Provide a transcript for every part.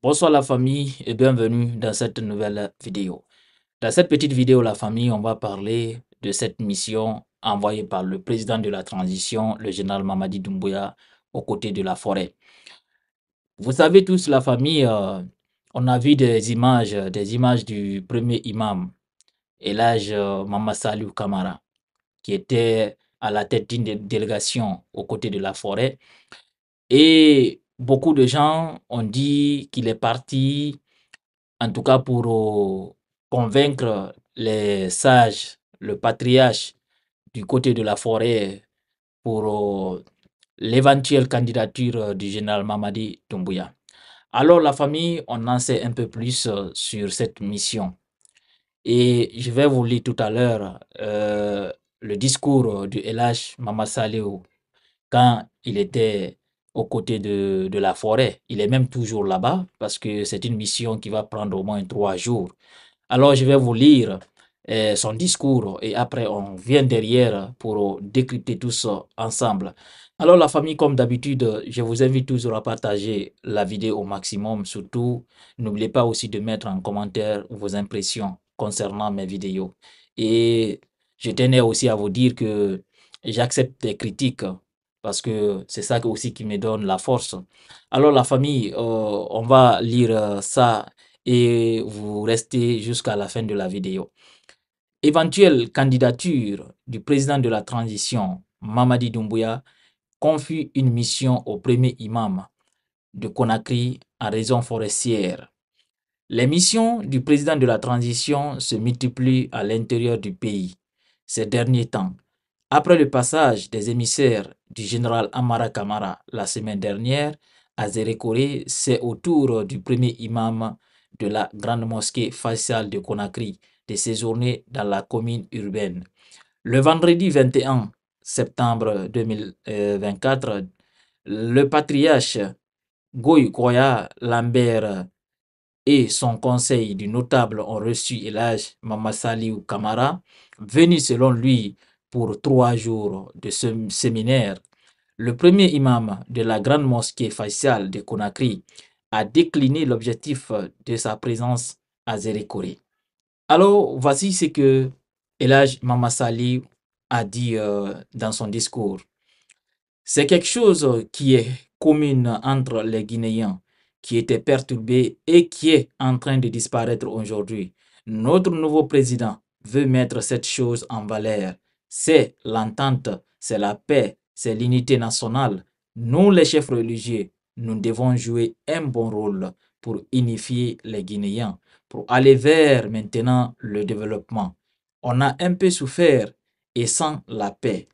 Bonsoir la famille et bienvenue dans cette nouvelle vidéo. Dans cette petite vidéo, la famille, on va parler de cette mission envoyée par le président de la transition, le général Mamadi Doumbouya, aux côtés de la forêt. Vous savez tous, la famille, euh, on a vu des images, des images du premier imam, Elage l'âge euh, Mama Kamara, qui était à la tête d'une délégation aux côtés de la forêt. Et Beaucoup de gens ont dit qu'il est parti, en tout cas pour euh, convaincre les sages, le patriarche du côté de la forêt pour euh, l'éventuelle candidature euh, du général Mamadi Tumbuya. Alors la famille, on en sait un peu plus sur cette mission. Et je vais vous lire tout à l'heure le discours du LH Mama quand il était côté de, la forêt. Il est même toujours là-bas parce que c'est une mission qui va prendre au moins trois jours. Alors je vais vous lire eh, son discours et après on vient derrière pour décrypter tout ça ensemble. Alors la famille, comme d'habitude, je vous invite toujours à partager la vidéo au maximum. Surtout, n'oubliez pas aussi de mettre en commentaire vos impressions concernant mes vidéos. Et je tenais aussi à vous dire que j'accepte des critiques parce que c'est ça aussi qui me donne la force. Alors la famille, euh, on va lire euh, ça et vous restez jusqu'à la fin de la vidéo. Éventuelle candidature du président de la transition, Mamadi Doumbouya, confie une mission au premier imam de Conakry en raison forestière. Les missions du président de la transition se multiplient à l'intérieur du pays ces derniers temps après le passage des émissaires du général Amara Kamara la semaine dernière à Zérékoré, c'est au tour du premier imam de la grande mosquée faciale de Conakry de séjourner dans la commune urbaine. Le vendredi 21 septembre 2024, le patriarche Goy Koya Lambert et son conseil du notable ont reçu Elage Mamassaliou Kamara, venu selon lui pour trois jours de ce séminaire, le premier imam de la grande mosquée faciale de Conakry a décliné l'objectif de sa présence à Zérékoré. Alors, voici ce que Elaj Mamassali a dit euh, dans son discours. C'est quelque chose qui est commune entre les Guinéens qui était perturbé et qui est en train de disparaître aujourd'hui. Notre nouveau président veut mettre cette chose en valeur c'est l'entente, c'est la paix, c'est l'unité nationale. Nous, les chefs religieux, nous devons jouer un bon rôle pour unifier les Guinéens, pour aller vers maintenant le développement. On a un peu souffert et sans la paix.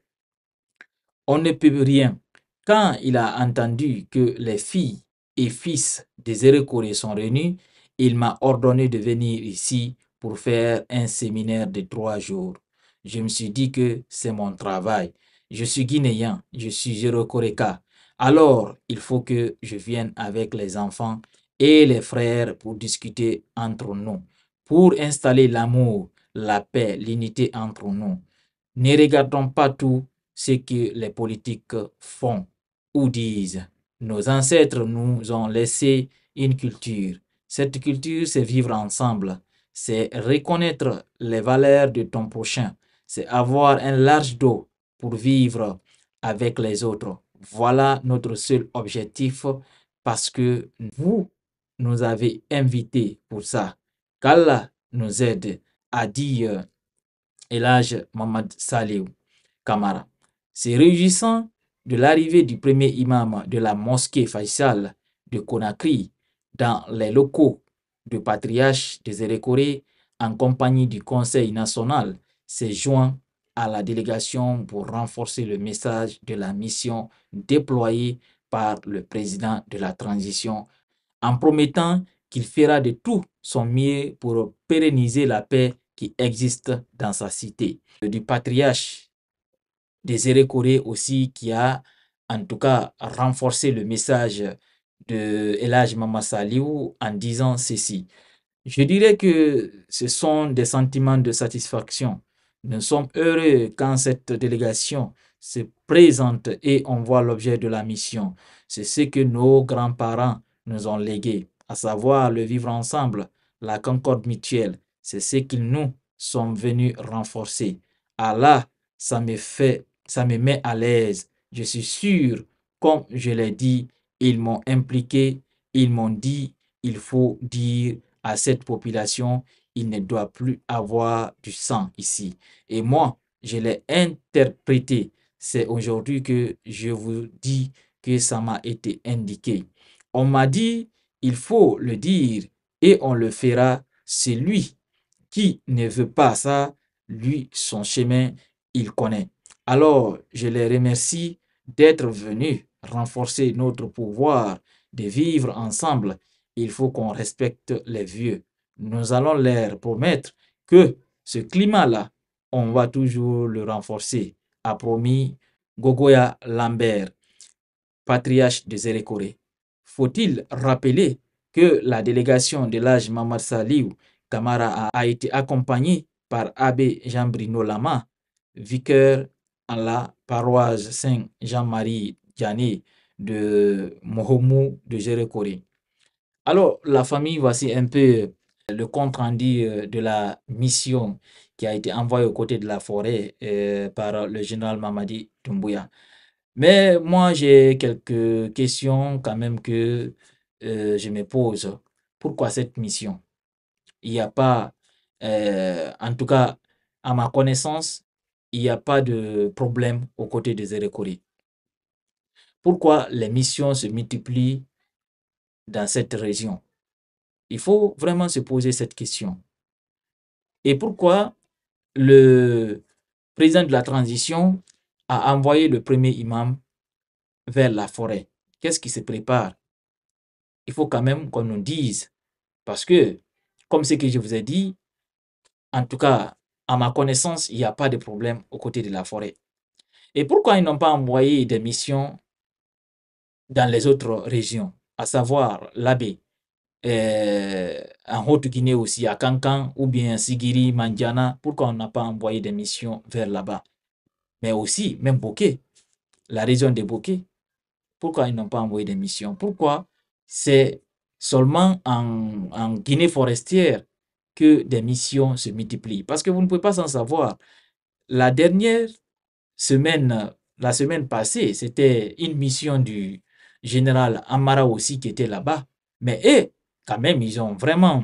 On ne peut rien. Quand il a entendu que les filles et fils des Érécorés sont réunis, il m'a ordonné de venir ici pour faire un séminaire de trois jours. Je me suis dit que c'est mon travail. Je suis guinéen, je suis Jérôme Alors, il faut que je vienne avec les enfants et les frères pour discuter entre nous, pour installer l'amour, la paix, l'unité entre nous. Ne regardons pas tout ce que les politiques font ou disent. Nos ancêtres nous ont laissé une culture. Cette culture, c'est vivre ensemble, c'est reconnaître les valeurs de ton prochain, c'est avoir un large dos pour vivre avec les autres. Voilà notre seul objectif parce que vous nous avez invités pour ça. Qu'Allah nous aide à dire euh, Elage Mohamed Saleh Kamara. C'est réjouissant de l'arrivée du premier imam de la mosquée Faisal de Conakry dans les locaux du patriarche des Éricorés en compagnie du Conseil national s'est joint à la délégation pour renforcer le message de la mission déployée par le président de la transition en promettant qu'il fera de tout son mieux pour pérenniser la paix qui existe dans sa cité. Du patriarche des Corée aussi qui a en tout cas renforcé le message de Elage Mamasaliou en disant ceci. Je dirais que ce sont des sentiments de satisfaction nous sommes heureux quand cette délégation se présente et on voit l'objet de la mission. C'est ce que nos grands-parents nous ont légué, à savoir le vivre ensemble, la concorde mutuelle. C'est ce qu'ils nous sont venus renforcer. Allah, ça me fait, ça me met à l'aise. Je suis sûr, comme je l'ai dit, ils m'ont impliqué, ils m'ont dit, il faut dire à cette population, il ne doit plus avoir du sang ici. Et moi, je l'ai interprété. C'est aujourd'hui que je vous dis que ça m'a été indiqué. On m'a dit, il faut le dire et on le fera. C'est lui qui ne veut pas ça, lui, son chemin, il connaît. Alors, je les remercie d'être venus renforcer notre pouvoir de vivre ensemble. Il faut qu'on respecte les vieux nous allons leur promettre que ce climat-là, on va toujours le renforcer, a promis Gogoya Lambert, patriarche de Zérékoré. Faut-il rappeler que la délégation de l'âge Mamad Saliou Kamara a été accompagnée par Abbé Jean-Brino Lama, vicaire à la paroisse Saint-Jean-Marie Diané de Mohomou de Jérécoré. Alors, la famille, voici un peu le compte-rendu euh, de la mission qui a été envoyée aux côtés de la forêt euh, par le général Mamadi Doumbouya. Mais moi, j'ai quelques questions quand même que euh, je me pose. Pourquoi cette mission Il n'y a pas, en tout cas, à ma connaissance, il n'y a pas de problème aux côtés des Erekori. Pourquoi les missions se multiplient dans cette région il faut vraiment se poser cette question. Et pourquoi le président de la transition a envoyé le premier imam vers la forêt Qu'est-ce qui se prépare Il faut quand même qu'on nous dise. Parce que, comme ce que je vous ai dit, en tout cas, à ma connaissance, il n'y a pas de problème aux côtés de la forêt. Et pourquoi ils n'ont pas envoyé des missions dans les autres régions, à savoir l'Abbé euh, en Haute-Guinée aussi, à Cancan ou bien Sigiri, Mandiana, pourquoi on n'a pas envoyé des missions vers là-bas Mais aussi, même Bokeh, la région de Bokeh, pourquoi ils n'ont pas envoyé des missions Pourquoi c'est seulement en, en, Guinée forestière que des missions se multiplient Parce que vous ne pouvez pas s'en savoir. La dernière semaine, la semaine passée, c'était une mission du général Amara aussi qui était là-bas. Mais et, quand même, ils ont vraiment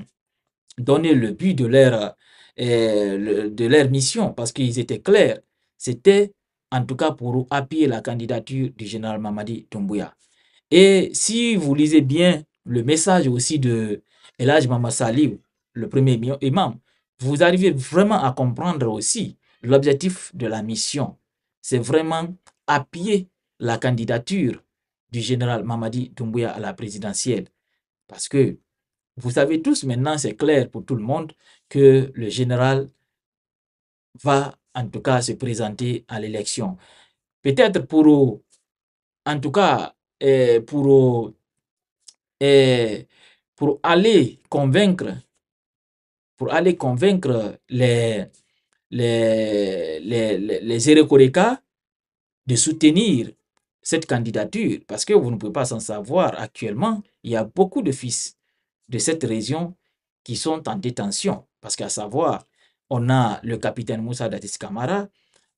donné le but de leur, euh, de leur mission parce qu'ils étaient clairs. C'était en tout cas pour appuyer la candidature du général Mamadi Doumbouya. Et si vous lisez bien le message aussi de Elhaj Mamassali, le premier imam, vous arrivez vraiment à comprendre aussi l'objectif de la mission. C'est vraiment appuyer la candidature du général Mamadi Doumbouya à la présidentielle. Parce que vous savez tous maintenant, c'est clair pour tout le monde, que le général va en tout cas se présenter à l'élection. Peut-être pour, en tout cas, eh, pour, eh, pour aller convaincre, pour aller convaincre les, les, les, les de soutenir cette candidature, parce que vous ne pouvez pas s'en savoir actuellement, il y a beaucoup de fils de cette région qui sont en détention. Parce qu'à savoir, on a le capitaine Moussa Datis Kamara,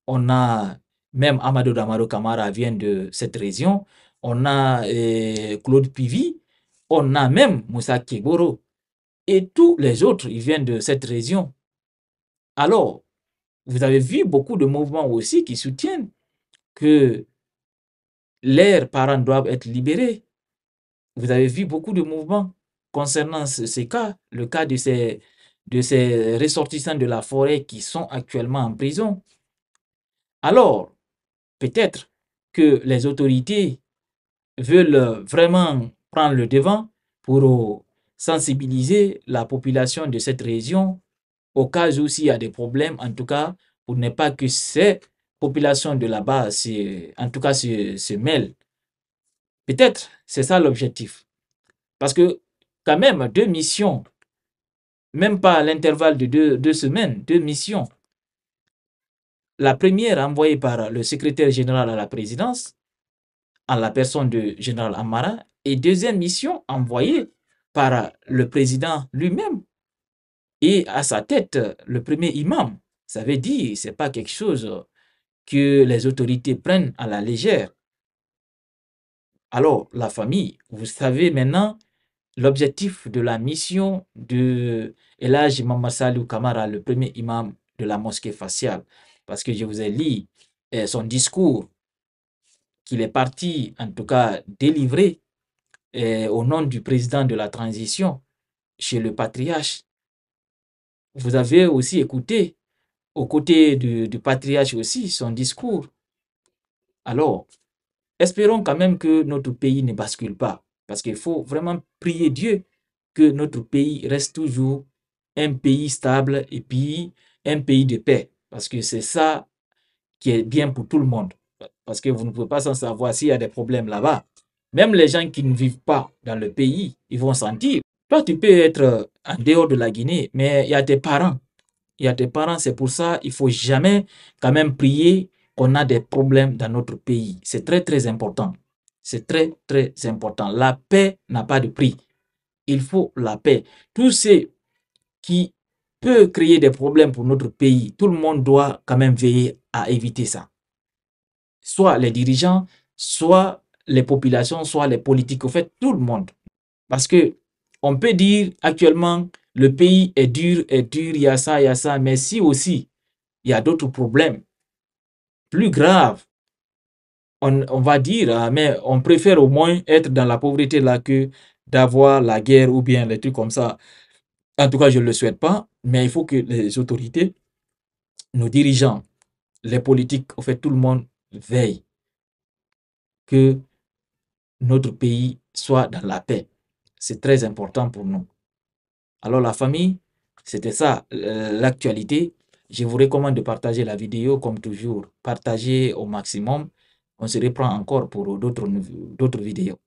on a même Amadou Damaro Kamara vient de cette région, on a eh, Claude Pivi, on a même Moussa Kegoro. Et tous les autres, ils viennent de cette région. Alors, vous avez vu beaucoup de mouvements aussi qui soutiennent que leurs parents doivent être libérés. Vous avez vu beaucoup de mouvements Concernant ces cas, le cas de ces, de ces ressortissants de la forêt qui sont actuellement en prison, alors peut-être que les autorités veulent vraiment prendre le devant pour sensibiliser la population de cette région au cas où il y a des problèmes, en tout cas, pour ne pas que ces populations de là-bas, en tout cas, se, se mêlent. Peut-être, c'est ça l'objectif. Parce que quand même deux missions, même pas à l'intervalle de deux, semaines, deux missions. La première envoyée par le secrétaire général à la présidence, en la personne du général Amara, et deuxième mission envoyée par le président lui-même et à sa tête le premier imam. Ça veut dire, c'est pas quelque chose que les autorités prennent à la légère. Alors, la famille, vous savez maintenant l'objectif de la mission de Elage Imam Kamara, le premier imam de la mosquée faciale, parce que je vous ai lu eh, son discours qu'il est parti, en tout cas délivré, eh, au nom du président de la transition chez le patriarche. Vous avez aussi écouté, aux côtés du, du patriarche aussi, son discours. Alors, espérons quand même que notre pays ne bascule pas parce qu'il faut vraiment prier Dieu que notre pays reste toujours un pays stable et puis un pays de paix. Parce que c'est ça qui est bien pour tout le monde. Parce que vous ne pouvez pas s'en savoir s'il y a des problèmes là-bas. Même les gens qui ne vivent pas dans le pays, ils vont sentir. Toi, tu peux être en dehors de la Guinée, mais il y a tes parents. Il y a tes parents, c'est pour ça qu'il ne faut jamais quand même prier qu'on a des problèmes dans notre pays. C'est très, très important. C'est très, très important. La paix n'a pas de prix. Il faut la paix. Tout ce qui peut créer des problèmes pour notre pays, tout le monde doit quand même veiller à éviter ça. Soit les dirigeants, soit les populations, soit les politiques, au fait, tout le monde. Parce que on peut dire actuellement, le pays est dur, est dur, il y a ça, il y a ça, mais si aussi, il y a d'autres problèmes plus graves on, va dire, hein, mais on préfère au moins être dans la pauvreté là que d'avoir la guerre ou bien les trucs comme ça. En tout cas, je ne le souhaite pas, mais il faut que les autorités, nos dirigeants, les politiques, en fait, tout le monde veille que notre pays soit dans la paix. C'est très important pour nous. Alors la famille, c'était ça, euh, l'actualité. Je vous recommande de partager la vidéo comme toujours. Partagez au maximum on se reprend encore pour d'autres vidéos.